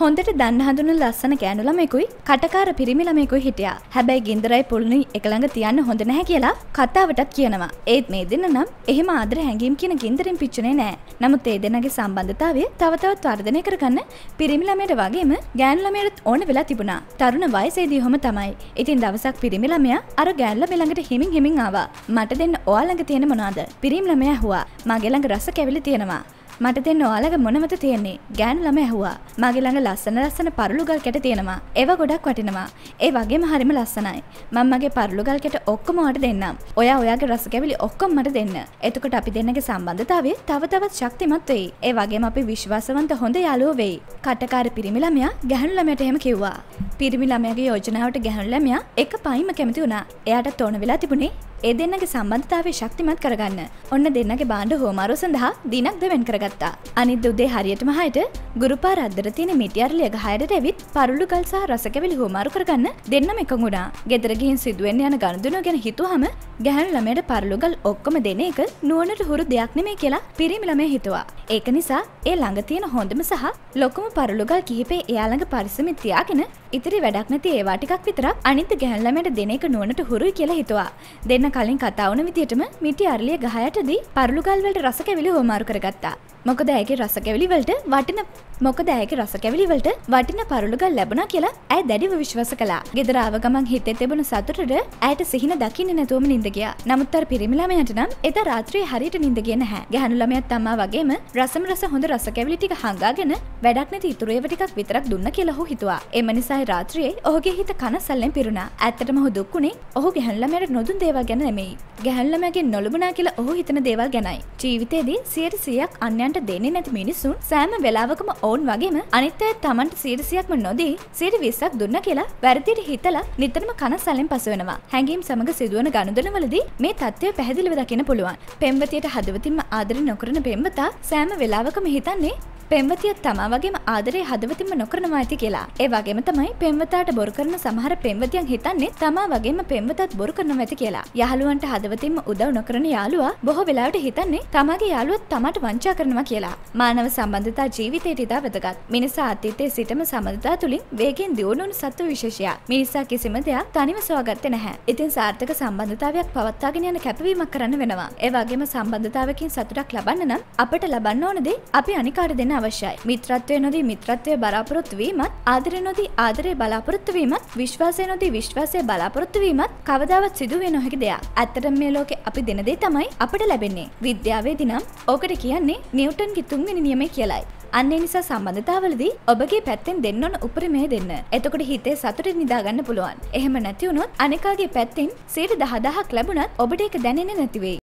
හොඳට දන්න හඳුන ලස්සන ගෑනු ළමෙකුයි කටකාර පිරිමි ළමෙකුයි හිටියා. හැබැයි ගින්දරයි පුළුණි එකළඟ තියන්න හොඳ නැහැ කියලා කතාවටත් කියනවා. ඒත් මේ දෙන්න නම් එහෙම ආදර හැඟීම් කියන ගින්දරින් පිච්චුනේ නෑ. නමුත් ඒ දෙන්නගේ සම්බන්ධතාවය තව තවත් වර්ධනය කරගන්න පිරිමි ළමයට වගේම ගෑනු ළමයටත් ඕන වෙලා තිබුණා. තරුණ වයසේදී හොම තමයි. ඉතින් දවසක් පිරිමි ළමයා අර ගෑල්ල මෙළඟට හිමින් හිමින් ආවා. මට දෙන්න ඔයාලඟ තියෙන මොනවාද? පිරිමි ළමයා ඇහුවා. මගේ ළඟ රස කැවිලි තියෙනවා. මට දෙන්න ඔයාලග මොනමත තියෙන්නේ ගෑන් ළම ඇහවා මගේ ළඟ ලස්සන ලස්සන පරලුගල් කැට තියෙනවා ඒව ගොඩක් වටිනවා ඒ වගේම හරිම ලස්සනයි මං මගේ පරලුගල් කැට ඔක්කොම ඔයාට දෙන්නම් ඔයා ඔයාගේ රස කැවිලි ඔක්කොම මට දෙන්න එතකොට අපි දෙන්නගේ සම්බන්ධතාවය තව තවත් ශක්තිමත් වෙයි ඒ වගේම අපි විශ්වාසවන්ත හොඳ යාළුවෝ වෙයි කටකාර පිරිමිලමයා ගැහනුලමයට එහෙම කිව්වා පිරිමි ළමයගේ යෝජනාවට ගැහනුලමයා එක පයිම කැමති වුණා එයාට තෝන වෙලා තිබුණේ ඒ දෙන්නගේ සම්බන්ධතාවේ ශක්තිමත් කරගන්න ඔන්න දෙන්නගේ බාණ්ඩ හෝමාරු සඳහා දිනක් දෙවෙන් කරගත්තා අනිත් උදේ හරියටම හයට ගුරුපා රද්දර තියෙන මිටියර්ලිය ගහයට ඇවිත් පරුළු ගල් සහ රසකැවිලි හෝමාරු කරගන්න දෙන්නම එකඟ වුණා ගෙදර ගිහින් සිදුවෙන්න යන ගනුදෙනුව ගැන හිතුවම ගැහැණු ළමයට පරුළු ගල් ඔක්කොම දෙන එක නුවණට හුරු දෙයක් නෙමෙයි කියලා පිරිමි ළමයා හිතුවා ඒක නිසා ඒ ළඟ තියෙන හොඳම සහ ලොකුම පරුළු ගල් කිහිපේ එයා ළඟ පරිස්සමින් තියාගෙන ඉතිරි වැඩක් නැති ඒවා ටිකක් විතරක් අනිත් ගැහැල්ලමට දෙන එක නුවනට හුරුයි කියලා හිතුවා. දෙන්න කලින් කතාවන විදියටම මිටි අරලිය ගහයටදී පරළුගල්වලට රස කැවිලි හෝමාරු කරගත්තා. මොකද ඇගේ රස කැවිලිවලට වටින මොකද ඇගේ රස කැවිලිවලට වටින පරළුගල් ලැබුණා කියලා ඇය දැඩිව විශ්වාස කළා. ගෙදර ආව ගමන් හිතේ තිබුණු සතුටට ඇයට සිහින දකින්නේ නැතුවම නිඳ ගියා. නමුත් අර පිරිමි ළමයාට නම් එදා රාත්‍රියේ හරියට නිඳ ගියේ නැහැ. ගැහණු ළමයාත් අම්මා වගේම රසම රස හොඳ රස කැවිලි ටික හංගාගෙන වැඩක් නැති ඉතුරු ඒවා ටිකක් විතරක් දුන්න කියලා ඔහු හිතුවා. එම නිසා අය රාත්‍රියේ ඔහුගේ හිත කනසල්ලෙන් පිරුණා ඇත්තටම ඔහු දුක්ුණේ ඔහු ගැහැල්ලමයට නොදුන් දේවල් ගැන නෙමෙයි ගැහැල්ලමගේ නොලබනා කියලා ඔහු හිතන දේවල් ගැනයි ජීවිතයේදී සියට සියක් අන්‍යන්ට දෙන්නේ නැති මිනිසුන් සෑම වෙලාවකම ඔවුන් වගේම අනිත් අය තමන්ට සියට සියක්ම නොදී සියට විස්සක් දුන්න කියලා වැරදිට හිතලා නිතරම කනසල්ලෙන් පසුවෙනවා හැඟීම් සමග සිදුවන ගනුදෙනවලදී මේ තත්ත්වය පැහැදිලිව දකින්න පුළුවන් පෙම්වතියට හදවතින්ම ආදරය නොකරන පෙම්වතා සෑම වෙලාවකම හිතන්නේ පෙම්වතියත් තමා වගේම ආදරේ හදවතින්ම නොකරනවා ඇති කියලා. ඒ වගේම තමයි පෙම්වතාට බොරු කරන සමහර පෙම්වතියන් හිතන්නේ තමා වගේම පෙම්වතත් බොරු කරනවා ඇති කියලා. යහළුවන්ට හදවතින්ම උදව් නොකරන යාළුවා බොහෝ වෙලාවට හිතන්නේ තමාගේ යාළුවත් තමාට වංචා කරනවා කියලා. මානව සම්බන්ධතා ජීවිතයට ඉතා වැදගත්. මිනිසා අතීතයේ සිටම සම්බන්ධතා තුලින් වේගෙන් දියුණු වුණු සත්ව විශේෂයක්. මිනිසා කිසිම දෙයක් තනිව සොයාගත්තේ නැහැ. ඉතින් සාර්ථක සම්බන්ධතාවයක් පවත්වාගෙන යන කැපවීමක් කරන්න වෙනවා. ඒ වගේම සම්බන්ධතාවකින් සතුටක් ලබන්න නම් අපට ලබන්න ඕන දේ අපි අනිකාට දෙන්න අවශ්‍යයි. මිත්‍රත්වය නොදී මිත්‍රත්වය බලාපොරොත්තුවීමත් ආදරය නොදී ආදරය බලාපොරොත්තුවීමත් විශ්වාසය නොදී විශ්වාසය බලාපොරොත්තුවීමත් කවදාවත් සිදුවේ නොහැකි දෙයක්. ඇත්තට මේ ලෝකෙ අපි දෙනදේ තමයි අපට ලැබෙන්නේ. විද්‍යාවේදී නම් ඕකට කියන්නේ නිව්ටන්ගේ තුන්වෙනි නියමය කියලායි. අන්නේ නිසා සම්බන්ධතාවලදී ඔබගේ පැත්තෙන් දෙන්න ඕන උපරිමය දෙන්න. එතකොට හිතේ සතුට නිදාගන්න පුළුවන්. එහෙම නැති වුණොත් අනිකාගේ පැත්තෙන් 100 10000ක් ලැබුණත් ඔබට ඒක දැනෙන්නේ නැති වෙයි.